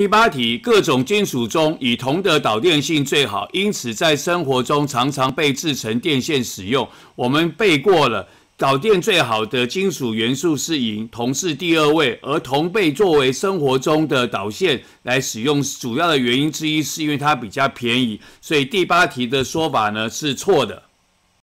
第八题，各种金属中，以铜的导电性最好，因此在生活中常常被制成电线使用。我们背过了，导电最好的金属元素是银，铜是第二位。而铜被作为生活中的导线来使用，主要的原因之一是因为它比较便宜。所以第八题的说法呢是错的。